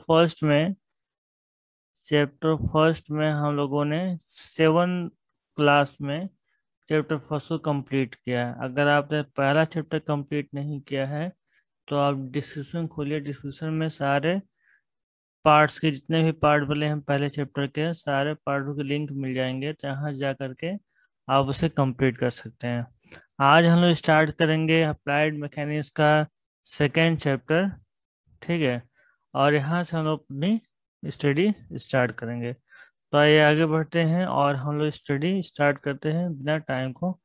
first में chapter first में हम लोगों ने सेवन क्लास में चैप्टर फर्स्ट को कंप्लीट किया है अगर आपने पहला चैप्टर कंप्लीट नहीं किया है तो आप डिस्क्रिप्शन खोलिए डिस्क्रिप्शन में सारे पार्ट्स के जितने भी पार्ट बोले हैं पहले चैप्टर के सारे पार्टों के लिंक मिल जाएंगे तो यहाँ जा करके आप उसे कंप्लीट कर सकते हैं आज हम लोग स्टार्ट करेंगे अप्लाइड मैकेनिक्स का सेकेंड चैप्टर ठीक है और यहाँ से हम लोग अपनी स्टडी स्टार्ट करेंगे तो आइए आगे बढ़ते हैं और हम लोग स्टडी स्टार्ट करते हैं बिना टाइम को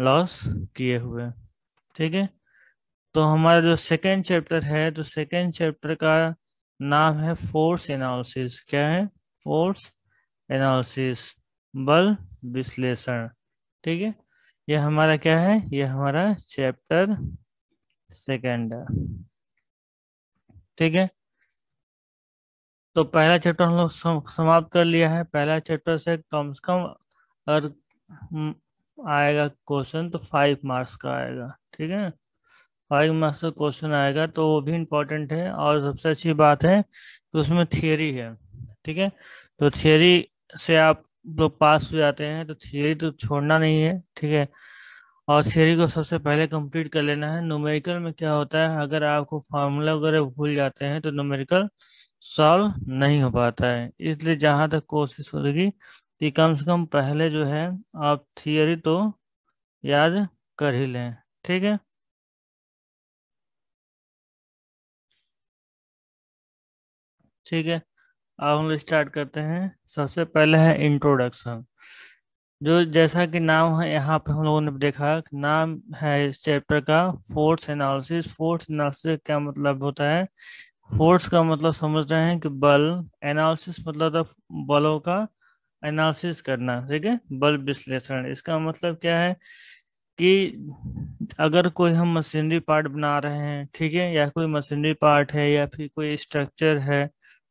लॉस किए हुए ठीक है तो हमारा जो सेकेंड चैप्टर है तो सेकेंड चैप्टर का नाम है फोर्स एनालिसिस क्या है फोर्स एनालिसिस बल विश्लेषण ठीक है ये हमारा क्या है ये हमारा चैप्टर सेकेंड है ठीक है तो पहला चैप्टर हम लोग समाप्त कर लिया है पहला चैप्टर से कम से कम और आएगा क्वेश्चन तो फाइव मार्क्स का आएगा ठीक है फाइव मार्क्स का क्वेश्चन आएगा तो वो भी इम्पोर्टेंट है और सबसे अच्छी बात है कि उसमें थियोरी है ठीक है तो थियोरी से आप लोग पास हो जाते हैं तो थियोरी तो छोड़ना नहीं है ठीक है और थियोरी को सबसे पहले कंप्लीट कर लेना है न्यूमेरिकल में क्या होता है अगर आपको फार्मूला वगैरह भूल जाते हैं तो न्यूमेरिकल सॉल्व नहीं हो पाता है इसलिए जहां तक कोशिश होगी कि कम से कम पहले जो है आप थियोरी तो याद कर ही लें ठीक है ठीक है अब हम लोग स्टार्ट करते हैं सबसे पहले है इंट्रोडक्शन जो जैसा कि नाम है यहाँ पे हम लोगों ने देखा कि नाम है इस चैप्टर का फोर्स एनालिसिस फोर्स एनालिसिस क्या मतलब होता है फोर्स का मतलब समझ रहे हैं कि बल एनालिसिस मतलब था बलों का एनालिसिस करना ठीक है बल विश्लेषण इसका मतलब क्या है कि अगर कोई हम मशीनरी पार्ट बना रहे हैं ठीक है या कोई मशीनरी पार्ट है या फिर कोई स्ट्रक्चर है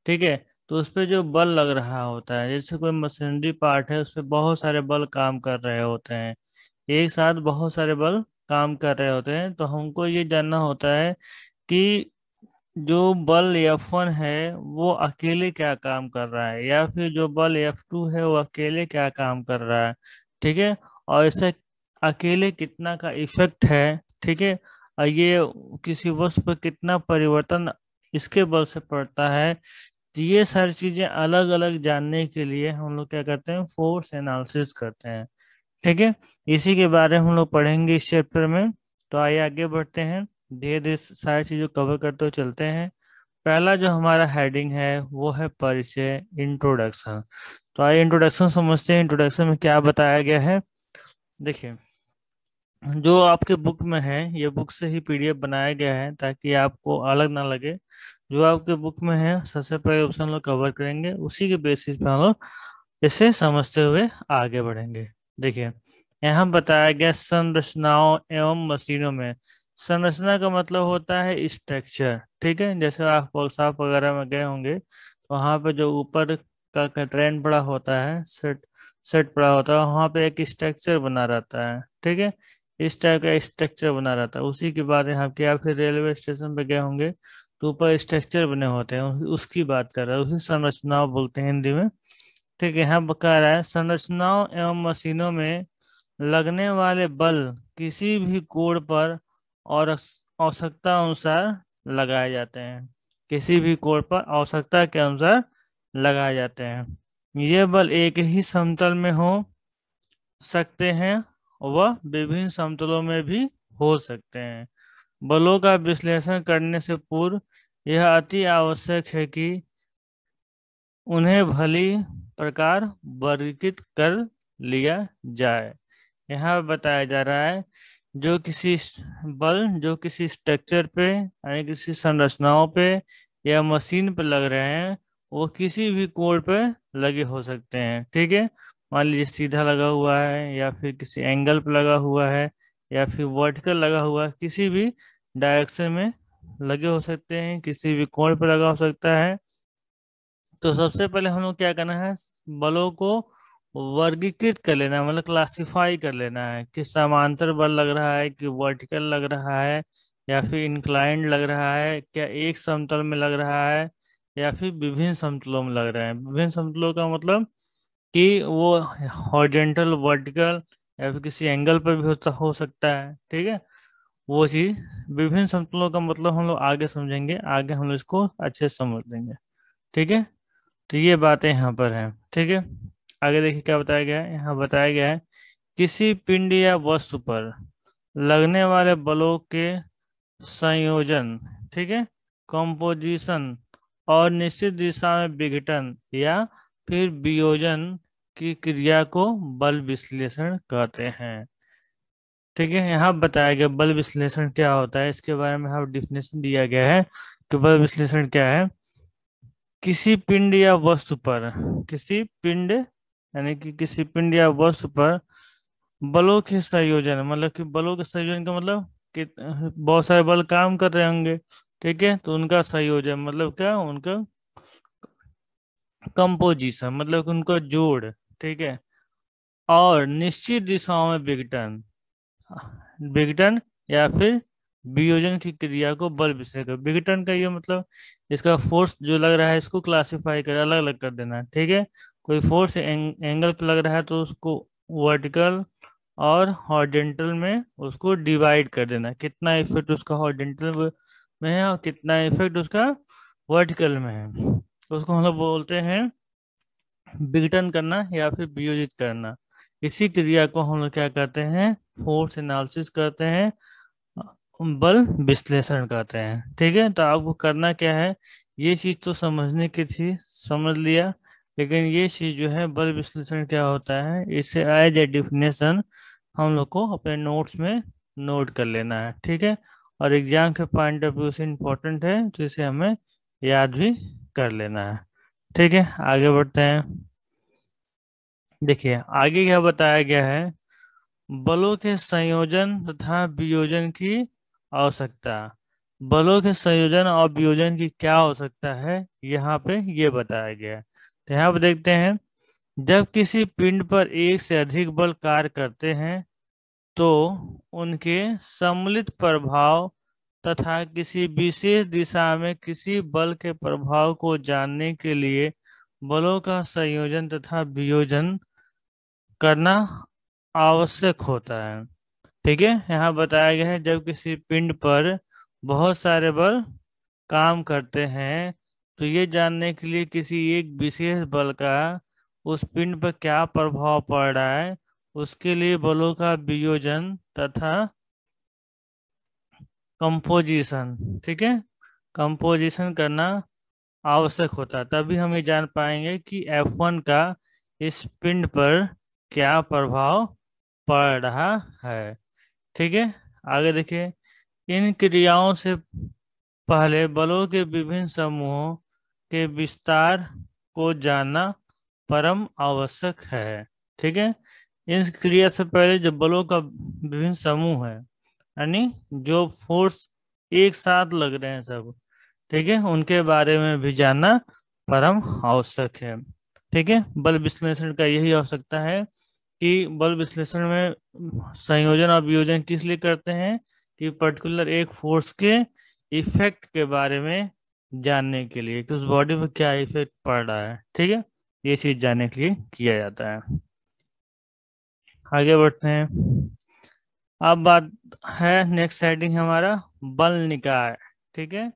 ठीक है तो उस पर जो बल लग रहा होता है जैसे कोई मशीनरी पार्ट है उस पर बहुत सारे बल काम कर रहे होते हैं एक साथ बहुत सारे बल काम कर रहे होते हैं तो हमको ये जानना होता है कि जो बल एफ वन है वो अकेले क्या काम कर रहा है या फिर जो बल एफ टू है वो अकेले क्या काम कर रहा है ठीक है और इसे अकेले कितना का इफेक्ट है ठीक है और ये किसी वस्तु पर कितना परिवर्तन इसके बल से पड़ता है तो ये सारी चीजें अलग अलग जानने के लिए हम लोग क्या करते हैं फोर्स एनालिसिस करते हैं ठीक है इसी के बारे में हम लोग पढ़ेंगे इस चैप्टर में तो आइए आगे बढ़ते हैं धीरे धीरे सारी चीज़ों कवर करते हुए चलते हैं पहला जो हमारा हेडिंग है वो है परिचय इंट्रोडक्शन तो आइए इंट्रोडक्शन समझते हैं इंट्रोडक्शन में क्या बताया गया है देखिए जो आपके बुक में है ये बुक से ही पीडीएफ बनाया गया है ताकि आपको अलग ना लगे जो आपके बुक में है सबसे पहले ऑप्शन हम लोग कवर करेंगे उसी के बेसिस पे हम लोग इसे समझते हुए आगे बढ़ेंगे देखिए यहाँ बताया गया संरचनाओं एवं मशीनों में संरचना का मतलब होता है स्ट्रक्चर ठीक है जैसे आप वर्कशॉप वगैरह में गए होंगे तो वहाँ पे जो ऊपर का ट्रेन पड़ा होता है सेट सेट पड़ा होता है वहाँ पे एक स्ट्रक्चर बना रहता है ठीक है इस टाइप का स्ट्रक्चर बना रहता है उसी के बाद यहाँ के आप फिर रेलवे स्टेशन पे गए होंगे तो ऊपर स्ट्रक्चर बने होते हैं उसकी बात कर रहा है उसी संरचनाओं बोलते हैं हिंदी में ठीक है यहाँ कह रहा है संरचनाओं एवं मशीनों में लगने वाले बल किसी भी कोड पर और आवश्यकता अनुसार लगाए जाते हैं किसी भी कोण पर आवश्यकता के अनुसार लगाए जाते हैं ये बल एक ही समतल में हो सकते हैं वह विभिन्न समतलों में भी हो सकते हैं बलों का विश्लेषण करने से पूर्व यह अति आवश्यक है कि उन्हें भली प्रकार वर्गीकृत कर लिया जाए यहाँ बताया जा रहा है जो किसी बल जो किसी स्ट्रक्चर पे यानी किसी संरचनाओं पे या मशीन पे लग रहे हैं वो किसी भी कोड पे लगे हो सकते हैं ठीक है मान लीजिए सीधा लगा हुआ है या फिर किसी एंगल पे लगा हुआ है या फिर वर्टिकल लगा हुआ है किसी भी डायरेक्शन में लगे हो सकते हैं किसी भी कोण पे लगा हो सकता है तो सबसे पहले हम लोग क्या करना है बलों को वर्गीकृत कर लेना है मतलब क्लासिफाई कर लेना है कि समांतर बल लग रहा है कि वर्टिकल लग रहा है या फिर इंक्लाइंड लग रहा है क्या एक समतल में लग रहा है या फिर विभिन्न समतलों में लग रहे हैं विभिन्न समतलों का मतलब कि वो हॉर्जेंटल वर्टिकल या फिर किसी एंगल पर भी हो सकता है ठीक है वो चीज विभिन्न समतलों का मतलब हम लोग आगे समझेंगे आगे हम लोग इसको अच्छे से समझ लेंगे ठीक है तो ये बातें यहाँ पर हैं ठीक है आगे देखिए क्या बताया गया है यहाँ बताया गया है किसी पिंड या वस्तु पर लगने वाले बलों के संयोजन ठीक है कंपोजिशन और निश्चित दिशा में विघटन या फिर वियोजन की क्रिया को बल विश्लेषण कहते हैं ठीक है यहाँ बताया गया बल विश्लेषण क्या होता है इसके बारे में यहाँ डिफिनेशन दिया गया है कि बल विश्लेषण क्या है किसी पिंड या वस्तु पर किसी पिंड यानी कि किसी पिंड या वस्तु पर बलों के संयोजन मतलब कि बलों के संयोजन का मतलब कि बहुत सारे बल काम कर रहे होंगे ठीक है तो उनका संयोजन मतलब क्या उनका कंपोजिशन मतलब उनका जोड़ ठीक है और निश्चित दिशाओं में विघटन विघटन या फिर वियोजन की क्रिया को बल विषय विघटन का ये मतलब इसका फोर्स जो लग रहा है इसको क्लासिफाई कर अलग अलग कर देना ठीक है कोई फोर्स एंग, एंगल पे लग रहा है तो उसको वर्टिकल और हॉर्जेंटल में उसको डिवाइड कर देना कितना इफेक्ट उसका हॉर्जेंटल में है और कितना इफेक्ट उसका वर्टिकल में है तो उसको हम लोग बोलते हैं विघटन करना या फिर वियोजित करना इसी क्रिया को हम लोग क्या करते हैं फोर्स एनालिसिस करते हैं बल विश्लेषण करते हैं ठीक है तो आपको करना क्या है ये चीज तो समझने की थी समझ लिया लेकिन ये चीज जो है बल विश्लेषण क्या होता है इसे एज ए डिफिनेशन हम लोग को अपने नोट्स में नोट कर लेना है ठीक है और एग्जाम के पॉइंट ऑफ व्यू से इम्पोर्टेंट है तो इसे हमें याद भी कर लेना है ठीक है आगे बढ़ते हैं देखिए आगे क्या बताया गया है बलों के संयोजन तथा वियोजन की आवश्यकता बलों के संयोजन और वियोजन की क्या आवश्यकता है यहाँ पे ये बताया गया है तो यहाँ पर देखते हैं जब किसी पिंड पर एक से अधिक बल कार्य करते हैं तो उनके सम्मिलित प्रभाव तथा किसी विशेष दिशा में किसी बल के प्रभाव को जानने के लिए बलों का संयोजन तथा वियोजन करना आवश्यक होता है ठीक है यहाँ बताया गया है जब किसी पिंड पर बहुत सारे बल काम करते हैं तो ये जानने के लिए किसी एक विशेष बल का उस पिंड पर क्या प्रभाव पड़ रहा है उसके लिए बलों का वियोजन तथा कंपोजिशन ठीक है कंपोजिशन करना आवश्यक होता है तभी हम ये जान पाएंगे कि F1 का इस पिंड पर क्या प्रभाव पड़ रहा है ठीक है आगे देखिए इन क्रियाओं से पहले बलों के विभिन्न समूहों के विस्तार को जानना परम आवश्यक है ठीक है इस क्रिया से पहले जो बलों का विभिन्न समूह है यानी जो फोर्स एक साथ लग रहे हैं सब ठीक है उनके बारे में भी जानना परम आवश्यक है ठीक है बल विश्लेषण का यही आवश्यकता है कि बल विश्लेषण में संयोजन और वियोजन किस लिए करते हैं कि पर्टिकुलर एक फोर्स के इफेक्ट के बारे में जानने के लिए कि उस बॉडी पर क्या इफेक्ट पड़ रहा है ठीक है ये चीज जानने के लिए किया जाता है आगे बढ़ते हैं अब बात है नेक्स्ट हेडिंग हमारा बल निकाय ठीक है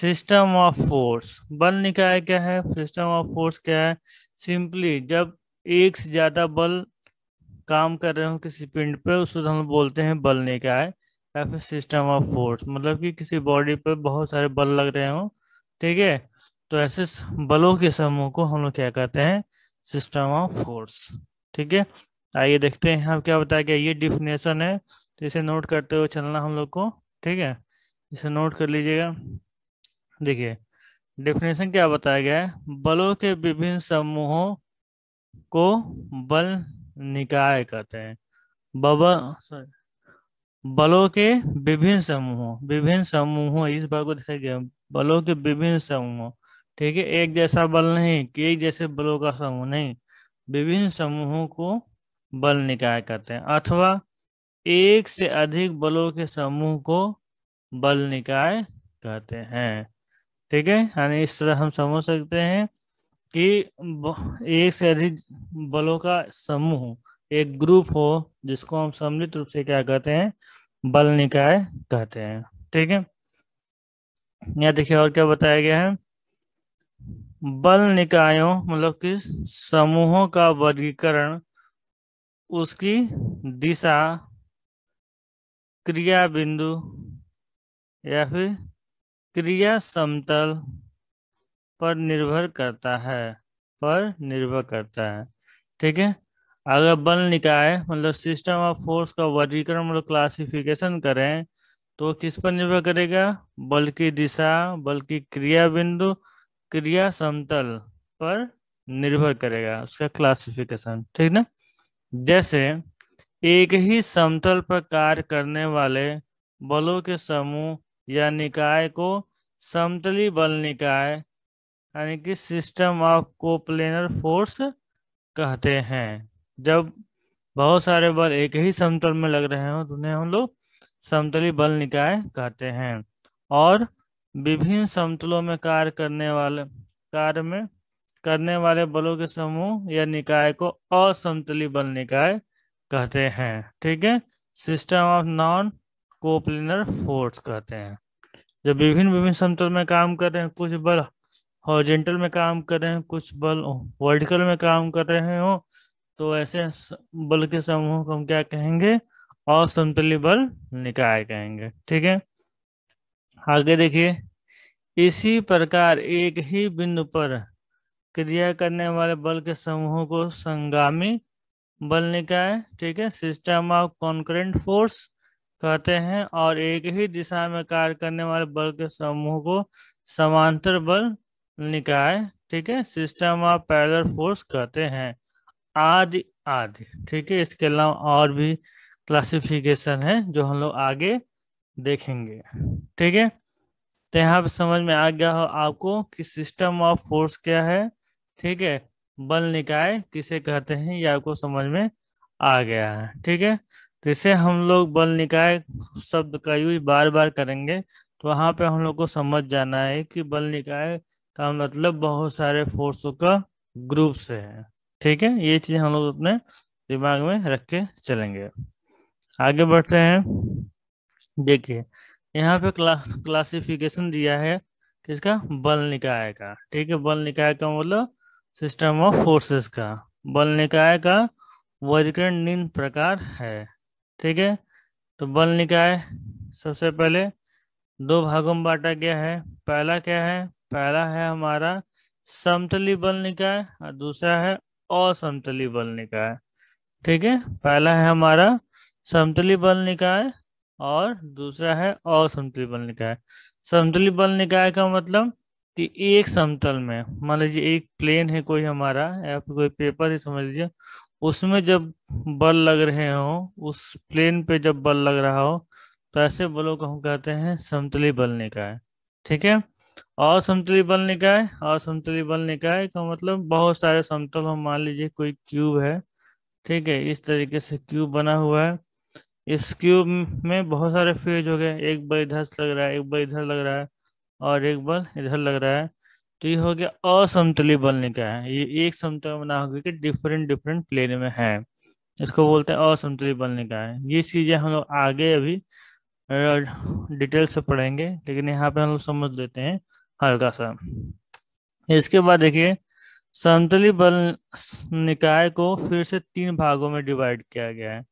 सिस्टम ऑफ फोर्स बल निकाय क्या है सिस्टम ऑफ फोर्स क्या है सिंपली जब एक से ज्यादा बल काम कर रहे हो किसी पिंड पे उसको हम बोलते हैं बल निकाय एफ सिस्टम ऑफ फोर्स मतलब कि किसी बॉडी पर बहुत सारे बल लग रहे हो ठीक है तो ऐसे बलों के समूह को हम लोग क्या कहते हैं सिस्टम ऑफ फोर्स ठीक है आइए देखते हैं यहाँ क्या बताया गया ये डिफिनेशन है तो इसे नोट करते हुए चलना हम लोग को ठीक है इसे नोट कर लीजिएगा देखिए डिफिनेशन क्या बताया गया है बलों के विभिन्न समूहों को बल निकाय कहते हैं बबल सॉरी बलों के विभिन्न समूहों विभिन्न समूहों इस बार को देखा गया बलों के विभिन्न समूहों ठीक है एक जैसा बल नहीं कि एक जैसे बलों का समूह नहीं विभिन्न समूहों को बल निकाय कहते हैं अथवा एक से अधिक बलों के समूह को बल निकाय कहते हैं ठीक है यानी इस तरह हम समझ सकते हैं कि एक से अधिक बलों का समूह एक ग्रुप हो जिसको हम सम्मिलित रूप से क्या कहते हैं बल निकाय कहते हैं ठीक है यहाँ देखिए और क्या बताया गया है बल निकायों मतलब कि समूहों का वर्गीकरण उसकी दिशा क्रिया बिंदु या फिर क्रिया समतल पर निर्भर करता है पर निर्भर करता है ठीक है अगर बल निकाय मतलब सिस्टम ऑफ फोर्स का वर्गीकरण मतलब क्लासिफिकेशन करें तो किस पर निर्भर करेगा बल की दिशा बल की क्रिया बिंदु क्रिया समतल पर निर्भर करेगा उसका क्लासिफिकेशन ठीक ना जैसे एक ही समतल पर कार्य करने वाले बलों के समूह या निकाय को समतली बल निकाय यानी कि सिस्टम ऑफ कोप्लेनर फोर्स कहते हैं जब बहुत सारे बल एक ही समतल में लग रहे हो तो उन्हें हम लोग समतली बल निकाय कहते हैं और विभिन्न समतलों में कार्य करने वाले कार्य में करने वाले बलों के समूह या निकाय को असमतली बल निकाय कहते हैं ठीक है system of non coplanar force कहते हैं जब विभिन्न विभिन्न समतल में काम कर रहे हैं कुछ बल हॉर्जेंटल में काम कर रहे हैं कुछ बल वर्टिकल में काम कर रहे हो तो ऐसे बल के समूह को हम क्या कहेंगे असंतुलित बल निकाय कहेंगे ठीक है आगे देखिए इसी प्रकार एक ही बिंदु पर क्रिया करने वाले बल के समूह को संगामी बल निकाय ठीक है सिस्टम ऑफ कॉन्करेंट फोर्स कहते हैं और एक ही दिशा में कार्य करने वाले बल के समूह को समांतर बल निकाय ठीक है सिस्टम ऑफ पैरल फोर्स कहते हैं आदि आदि ठीक है इसके अलावा और भी क्लासिफिकेशन है जो हम लोग आगे देखेंगे ठीक है तो यहाँ पे समझ में आ गया हो आपको कि सिस्टम ऑफ फोर्स क्या है ठीक है बल निकाय किसे कहते हैं ये आपको समझ में आ गया है ठीक है तो इसे हम लोग बल निकाय शब्द का यूज बार बार करेंगे तो वहाँ पे हम लोग को समझ जाना है कि बल निकाय का मतलब बहुत सारे फोर्सों का ग्रुप से है ठीक है ये चीज हम लोग अपने दिमाग में रख के चलेंगे आगे बढ़ते हैं देखिए यहाँ पे क्ला, क्लासिफिकेशन दिया है किसका बल निकाय का ठीक है बल निकाय का मतलब सिस्टम ऑफ फोर्सेस का बल निकाय का वर्गीकरण निम्न प्रकार है ठीक है तो बल निकाय सबसे पहले दो भागों में बांटा गया है पहला क्या है पहला है हमारा समतली बल निकाय और दूसरा है असमतली बल निकाय ठीक है पहला है हमारा समतली बल निकाय और दूसरा है असमतली बल निकाय समतली बल निकाय का मतलब कि एक समतल में मान लीजिए एक प्लेन है कोई हमारा या फिर कोई पेपर ही समझ लीजिए उसमें जब बल लग रहे हो उस प्लेन पे जब बल लग रहा हो तो ऐसे बलों को हम कहते हैं समतली बल निकाय ठीक है असमतली बल निकाय असमतली बल निकाय का तो मतलब बहुत सारे समतल हम मान लीजिए कोई क्यूब है ठीक है इस तरीके से क्यूब बना हुआ है इस क्यूब में बहुत सारे फेज हो गए एक बल इधर लग रहा है एक बल इधर लग रहा है और एक बल इधर लग रहा है तो ये हो गया असमतली बल निकाय ये एक समतल बना गया कि डिफरेंट डिफरेंट प्लेन में है इसको बोलते हैं असमतली बल निकाय ये चीजें हम लोग आगे अभी डिटेल से पढ़ेंगे लेकिन यहाँ पे हम लोग समझ लेते हैं हल्का सा इसके बाद देखिए समतली बल निकाय को फिर से तीन भागों में डिवाइड किया गया है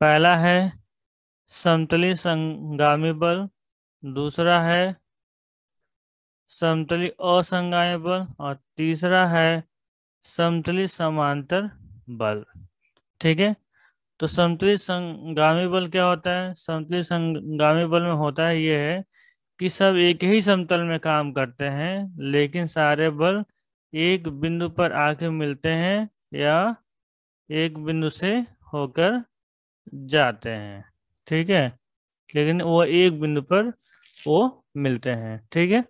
पहला है समतली संगामी बल दूसरा है समतली असंगामी बल और तीसरा है समतली समांतर बल ठीक है तो समतुल्य संगामी बल क्या होता है समतुल्य संगामी बल में होता है ये है कि सब एक ही समतल में काम करते हैं लेकिन सारे बल एक बिंदु पर आके मिलते हैं या एक बिंदु से होकर जाते हैं ठीक है लेकिन वो एक बिंदु पर वो मिलते हैं ठीक है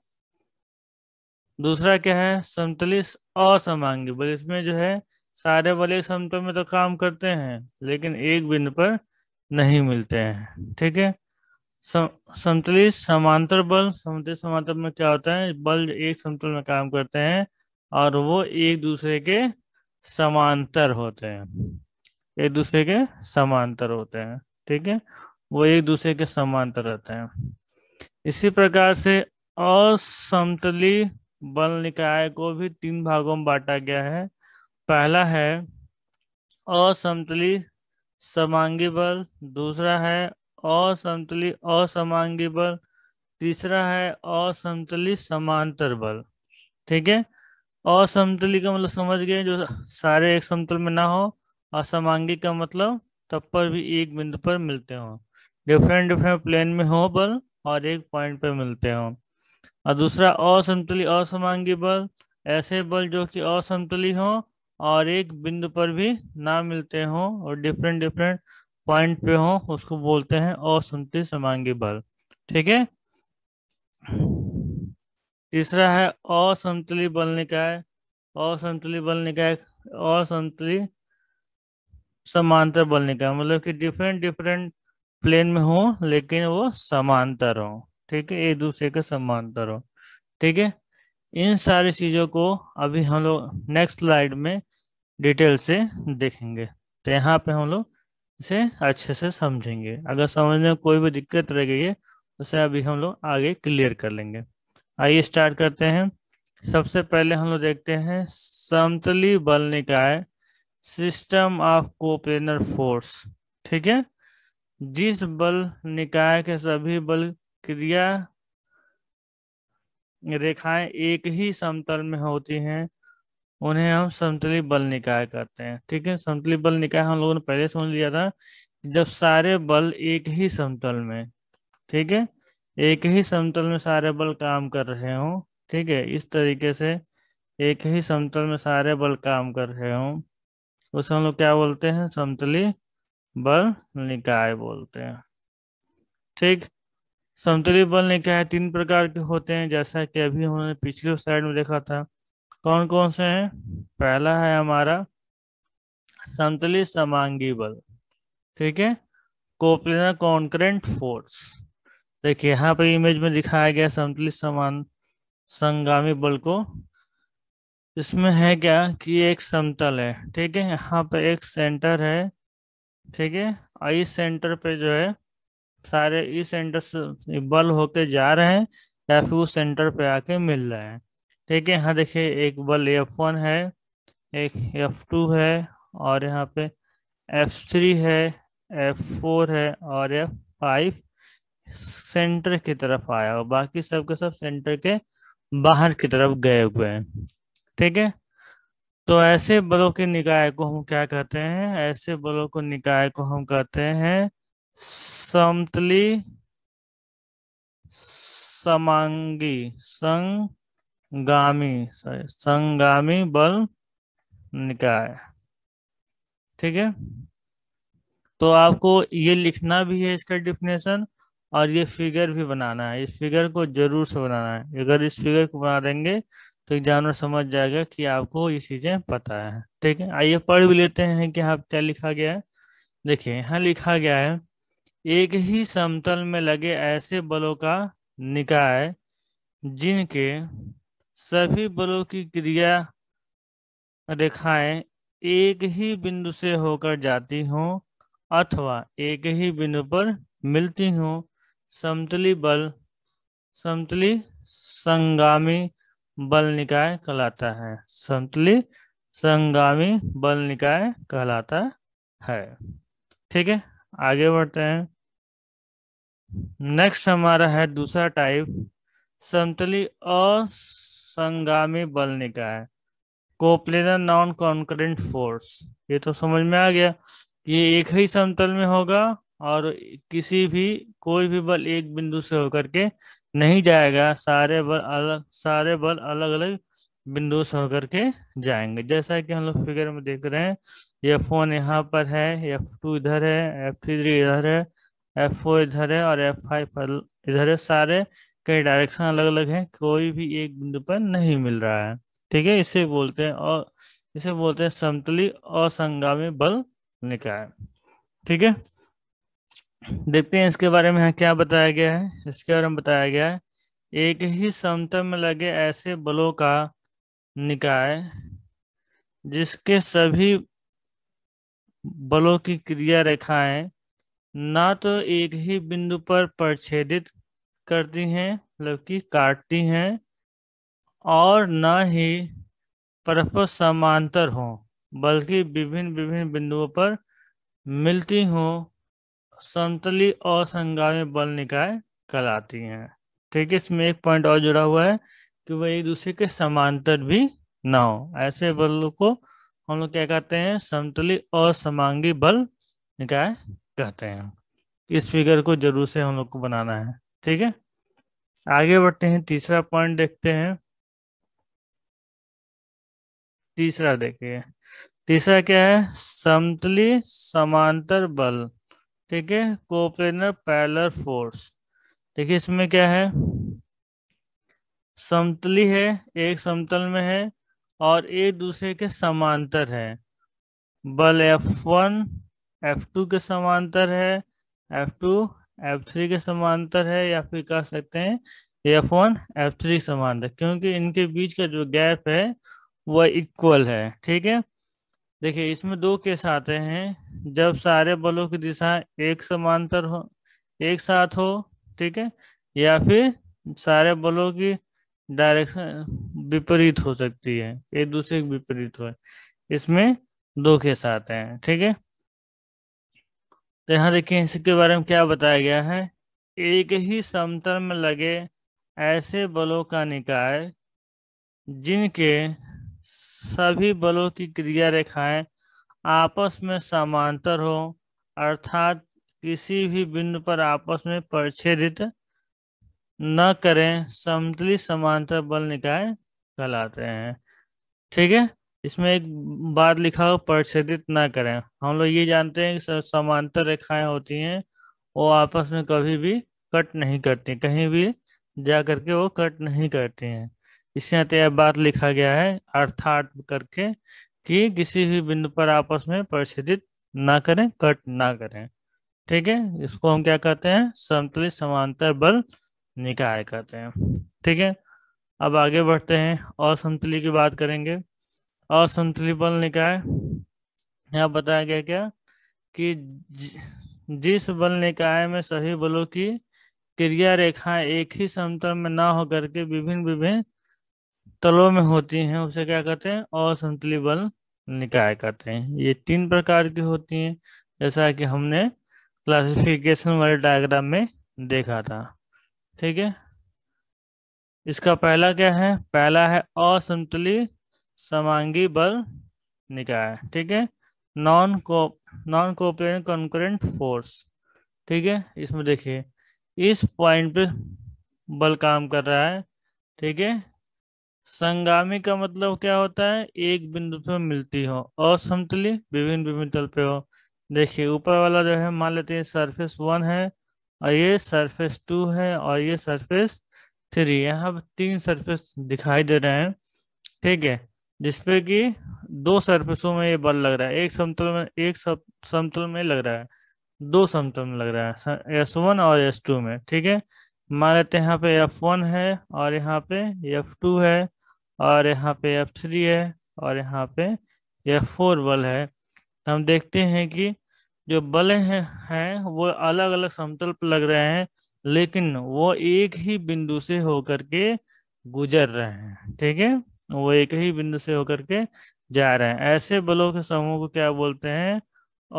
दूसरा क्या है समतलित असमांगी बल इसमें जो है सारे वाले समतों में तो काम करते हैं लेकिन एक बिंदु पर नहीं मिलते हैं ठीक है समतली समांतर बल समतली समांतर में क्या होता है बल एक समतल में काम करते हैं और वो एक दूसरे के समांतर होते हैं एक दूसरे के समांतर होते हैं ठीक है वो एक दूसरे के समांतर रहते हैं इसी प्रकार से असमतली बल निकाय को भी तीन भागों में बांटा गया है पहला है असमतुली समांगी बल दूसरा है असमतुली असमांगी बल तीसरा है असमतुली समांतर बल ठीक है असमतुली का मतलब समझ गए जो सारे एक समतल में ना हो असमांगी का मतलब तब पर भी एक बिंदु पर मिलते हो डिफरेंट डिफरेंट प्लेन में हो बल और एक पॉइंट पर मिलते हो और दूसरा असमतुली असमांगी बल ऐसे बल जो कि असमतुली हो और एक बिंदु पर भी ना मिलते हों और डिफरेंट डिफरेंट पॉइंट पे हो उसको बोलते हैं असंति समांगी बल ठीक है तीसरा है असमतली बल निकाय असमतली बल निकाय असमतली समांतर बल निकाय मतलब कि डिफरेंट डिफरेंट प्लेन में हो लेकिन वो समांतर हो ठीक है एक दूसरे के समांतर हो ठीक है इन सारी चीज़ों को अभी हम लोग नेक्स्ट स्लाइड में डिटेल से देखेंगे तो यहाँ पे हम लोग इसे अच्छे से समझेंगे अगर समझने में कोई भी दिक्कत रह गई है उसे अभी हम लोग आगे क्लियर कर लेंगे आइए स्टार्ट करते हैं सबसे पहले हम लोग देखते हैं समतली बल निकाय सिस्टम ऑफ कोप्लेनर फोर्स ठीक है जिस बल निकाय के सभी बल क्रिया रेखाएं एक ही समतल में होती हैं उन्हें हम समतली बल निकाय कहते हैं ठीक है समतली बल निकाय हम लोगों ने पहले समझ लिया था जब सारे बल एक ही समतल में ठीक है एक ही समतल में सारे बल काम कर रहे हों ठीक है इस तरीके से एक ही समतल में सारे बल काम कर रहे हों उसे हम लोग क्या बोलते हैं समतली बल निकाय बोलते हैं ठीक समतुलित बल ने कहा है तीन प्रकार के होते हैं जैसा कि अभी हमने पिछले साइड में देखा था कौन कौन से हैं पहला है हमारा समतुलित समांगी बल ठीक है कोप्लेनर कॉन्क्रेंट फोर्स देखिए यहाँ पर इमेज में दिखाया गया समतुलित समान संगामी बल को इसमें है क्या कि एक समतल है ठीक है यहाँ पे एक सेंटर है ठीक है आई सेंटर पे जो है सारे इस सेंटर से बल होके जा रहे हैं या फिर उस सेंटर पे आके मिल रहे हैं ठीक है यहाँ देखिए एक बल एफ वन है एक एफ टू है और यहाँ पे एफ थ्री है एफ फोर है और एफ फाइव सेंटर की तरफ आया और बाकी सब के सब सेंटर के बाहर की तरफ गए हुए हैं ठीक है तो ऐसे बलों के निकाय को हम क्या कहते हैं ऐसे बलों को निकाय को हम कहते हैं समतली समांगी संगामी सॉरी संगामी बल निकाय ठीक है तो आपको ये लिखना भी है इसका डिफिनेशन और ये फिगर भी बनाना है इस फिगर को जरूर से बनाना है अगर इस फिगर को बना देंगे तो एग्जामिनर समझ जाएगा कि आपको ये चीजें पता है ठीक है आइए पढ़ भी लेते हैं कि यहाँ क्या लिखा गया है देखिए यहाँ लिखा गया है एक ही समतल में लगे ऐसे बलों का निकाय जिनके सभी बलों की क्रिया रेखाएं एक ही बिंदु से होकर जाती हों अथवा एक ही बिंदु पर मिलती हों समतली बल समतली संगामी बल निकाय कहलाता है समतली संगामी बल निकाय कहलाता है ठीक है आगे बढ़ते हैं नेक्स्ट हमारा है दूसरा टाइप समतली असंगामी बल निकाय कोप्लेनर नॉन कॉन्करेंट फोर्स ये तो समझ में आ गया ये एक ही समतल में होगा और किसी भी कोई भी बल एक बिंदु से होकर के नहीं जाएगा सारे बल अलग सारे बल अलग अलग बिंदु से होकर के जाएंगे जैसा कि हम लोग फिगर में देख रहे हैं एफ वन यहाँ पर है एफ टू इधर है एफ थ्री इधर है एफ फोर इधर है और एफ फाइव पर इधर है सारे कई डायरेक्शन अलग अलग हैं कोई भी एक बिंदु पर नहीं मिल रहा है ठीक है इसे बोलते हैं और इसे बोलते हैं समतली असंगामी बल निकाय ठीक है देखते हैं इसके बारे में यहाँ क्या बताया गया है इसके बारे में बताया गया है एक ही समतल में लगे ऐसे बलों का निकाय जिसके सभी बलों की क्रिया रेखाएं ना तो एक ही बिंदु पर प्रच्छेदित करती हैं मतलब कि काटती हैं और न ही परस्पर समांतर हों बल्कि विभिन्न विभिन्न बिंदुओं पर मिलती हों समतली और संगामी बल निकाय कहलाती हैं ठीक है इसमें एक पॉइंट और जुड़ा हुआ है कि वह एक दूसरे के समांतर भी ना हो ऐसे बलों को हम लोग क्या कहते हैं समतली और समांगी बल निकाय कहते हैं इस फिगर को जरूर से हम लोग को बनाना है ठीक है आगे बढ़ते हैं तीसरा पॉइंट देखते हैं तीसरा देखिए तीसरा क्या है समतली समांतर बल ठीक है कोप्लेनर पैलर फोर्स देखिए इसमें क्या है समतली है एक समतल में है और एक दूसरे के समांतर है बल वन एफ टू के समांतर है एफ टू एफ थ्री के समांतर है या फिर कह सकते हैं F1 F3 समांतर क्योंकि इनके बीच का जो गैप है वह इक्वल है ठीक है देखिए इसमें दो केस आते हैं जब सारे बलों की दिशा एक समांतर हो एक साथ हो ठीक है या फिर सारे बलों की डायरेक्शन विपरीत हो सकती है एक दूसरे के विपरीत हो इसमें दो केस आते हैं ठीक है तो यहाँ देखिए इसके बारे में क्या बताया गया है एक ही समतल में लगे ऐसे बलों का निकाय जिनके सभी बलों की क्रिया रेखाएं आपस में समांतर हो अर्थात किसी भी बिंदु पर आपस में परिच्छेदित न करें समतली समांतर बल निकाय कहलाते हैं ठीक है इसमें एक बात लिखा हो परिच्छेदित ना करें हम लोग ये जानते हैं कि समांतर रेखाएं होती हैं वो आपस में कभी भी कट नहीं करती कहीं भी जा करके वो कट नहीं करती हैं इसी अत बात लिखा गया है अर्थात करके कि किसी भी बिंदु पर आपस में परिच्छेदित ना करें कट ना करें ठीक है इसको हम क्या कहते हैं समतलित समांतर बल निकाय कहते हैं ठीक है अब आगे बढ़ते हैं और समतली की बात करेंगे असंतुलित बल निकाय यहाँ बताया गया क्या कि जिस बल निकाय में सभी बलों की क्रिया रेखाएं एक ही समतल में ना होकर के विभिन्न विभिन्न तलों में होती हैं उसे क्या कहते हैं असंतुलित बल निकाय कहते हैं ये तीन प्रकार की होती हैं जैसा कि हमने क्लासिफिकेशन वाले डायग्राम में देखा था ठीक है इसका पहला क्या है पहला है असंतुलित समांगी बल निकाय ठीक है नॉन को नॉन कोऑपरेटिव कंकरेंट फोर्स ठीक है इसमें देखिए इस पॉइंट पे बल काम कर रहा है ठीक है संगामी का मतलब क्या होता है एक बिंदु पे मिलती हो असमतली विभिन्न विभिन्न तल पे हो देखिए ऊपर वाला जो है मान लेते हैं सरफेस वन है और ये सरफेस टू है और ये सरफेस थ्री यहाँ तीन सरफेस दिखाई दे रहे हैं ठीक है जिसपे कि दो सरफेसों में ये बल लग रहा है एक समतल में एक समतल में लग रहा है दो समतल में लग रहा है एस वन और एस टू में ठीक है मान लेते हैं यहाँ पे एफ वन है और यहाँ पे एफ टू है और यहाँ पे एफ थ्री है और यहाँ पे एफ फोर बल है तो हम देखते हैं कि जो बल हैं है, वो अलग अलग समतल पर लग रहे हैं लेकिन वो एक ही बिंदु से होकर के गुजर रहे हैं ठीक है वो एक ही बिंदु से होकर के जा रहे हैं ऐसे बलों के समूह को क्या बोलते हैं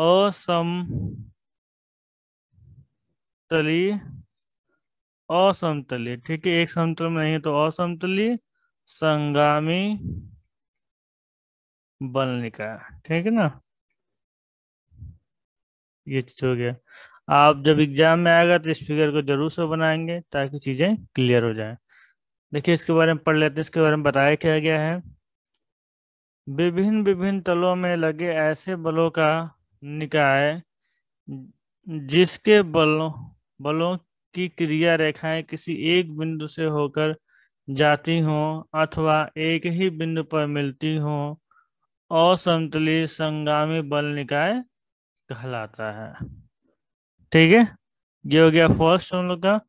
असम तली असमतली ठीक है एक समतल में नहीं है तो असमतली संगामी बल निकाय ठीक है ना ये चीज हो गया आप जब एग्जाम में आएगा तो इस फिगर को जरूर से बनाएंगे ताकि चीजें क्लियर हो जाए देखिए इसके बारे में पढ़ लेते हैं इसके बारे में बताया क्या गया है विभिन्न विभिन्न तलों में लगे ऐसे बलों का निकाय जिसके बलों बलों की क्रिया रेखाएं किसी एक बिंदु से होकर जाती हों अथवा एक ही बिंदु पर मिलती हों असंतुलित संगामी बल निकाय कहलाता है ठीक है ये हो गया फर्स्ट हम लोग का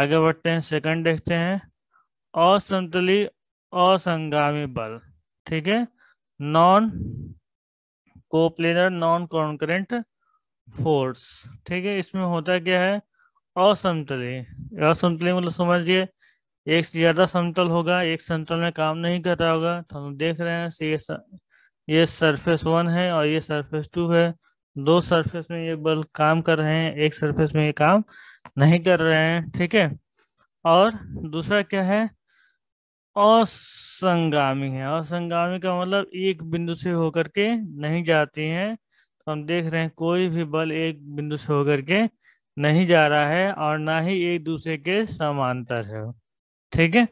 आगे बढ़ते हैं सेकंड देखते हैं असंतुली असंगामी बल ठीक है non coplanar non concurrent force ठीक है इसमें होता क्या है असमतली असमतली मतलब समझिए एक से ज्यादा समतल होगा एक समतल में काम नहीं कर रहा होगा तो हम देख रहे हैं ये ये सरफेस वन है और ये सरफेस टू है दो सरफेस में ये बल काम कर रहे हैं एक सरफेस में ये काम नहीं कर रहे हैं ठीक है और दूसरा क्या है असंगामी है असंगामी का मतलब एक बिंदु से होकर के नहीं जाती हैं तो हम देख रहे हैं कोई भी बल एक बिंदु से होकर के नहीं जा रहा है और ना ही एक दूसरे के समांतर है ठीक है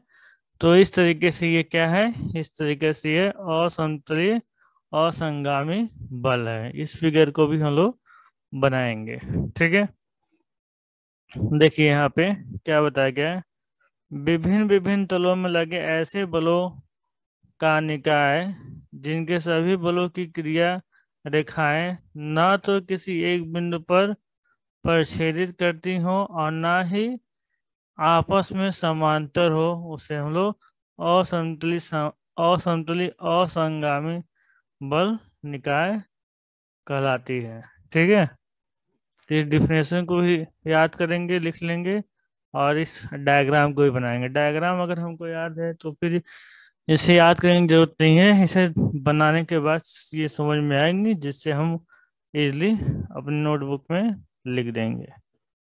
तो इस तरीके से ये क्या है इस तरीके से ये असंतरी असंगामी बल है इस फिगर को भी हम लोग बनाएंगे ठीक है देखिए यहाँ पे क्या बताया गया है विभिन्न विभिन्न तलों में लगे ऐसे बलों का निकाय जिनके सभी बलों की क्रिया रेखाएं ना तो किसी एक बिंदु पर परिच्छेदित करती हो और ना ही आपस में समांतर हो उसे हम लोग असंतुलित असंतुलित असंगामी बल निकाय कहलाती है ठीक है इस डिफिनेशन को भी याद करेंगे लिख लेंगे और इस डायग्राम को भी बनाएंगे डायग्राम अगर हमको याद है तो फिर इसे याद करने की जरूरत नहीं है इसे बनाने के बाद ये समझ में आएंगे जिससे हम इजली अपने नोटबुक में लिख देंगे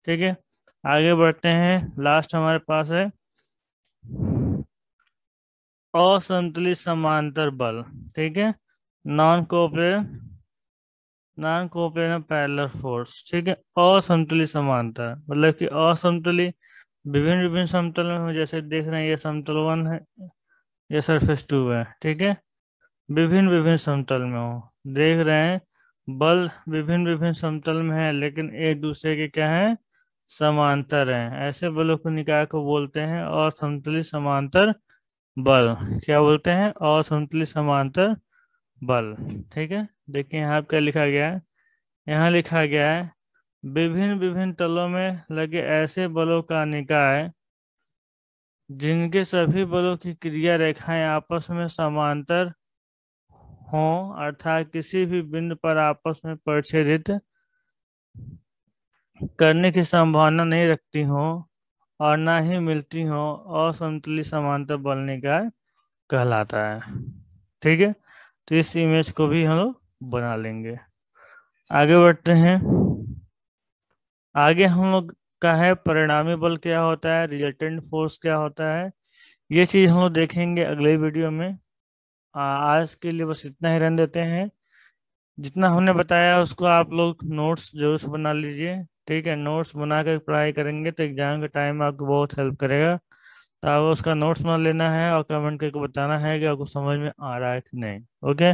ठीक है आगे बढ़ते हैं लास्ट हमारे पास है असंतुलित समांतर बल ठीक है non cooperative non coplanar parallel force ठीक है असमतली समानता मतलब कि असमतुली विभिन्न विभिन्न समतल में जैसे देख रहे हैं ये समतल वन है ये सरफेस टू है ठीक है विभिन्न विभिन्न समतल में हो देख रहे हैं बल विभिन्न विभिन्न समतल में है लेकिन एक दूसरे के क्या है समांतर है ऐसे बलों को निकाय को बोलते हैं असमतली समांतर बल क्या बोलते हैं असमतली समांतर बल ठीक है देखिए यहाँ क्या लिखा गया है यहाँ लिखा गया है विभिन्न विभिन्न तलों में लगे ऐसे बलों का निकाय जिनके सभी बलों की क्रिया रेखाएं आपस में समांतर हों अर्थात किसी भी बिंदु पर आपस में परिच्छेदित करने की संभावना नहीं रखती हों और ना ही मिलती हो असंतुलित समांतर बल निकाय कहलाता है ठीक है तो इस इमेज को भी हम लोग बना लेंगे आगे बढ़ते हैं आगे हम लोग का है परिणामी बल क्या होता है रिजल्टेंट फोर्स क्या होता है ये चीज हम लोग देखेंगे अगले वीडियो में आज के लिए बस इतना ही रन देते हैं जितना हमने बताया उसको आप लोग नोट्स जरूर बना लीजिए ठीक है नोट्स बना कर पढ़ाई करेंगे तो एग्जाम के टाइम आपको बहुत हेल्प करेगा तो आपको उसका नोट्स बना लेना है और कमेंट करके बताना है कि आपको समझ में आ रहा है कि नहीं ओके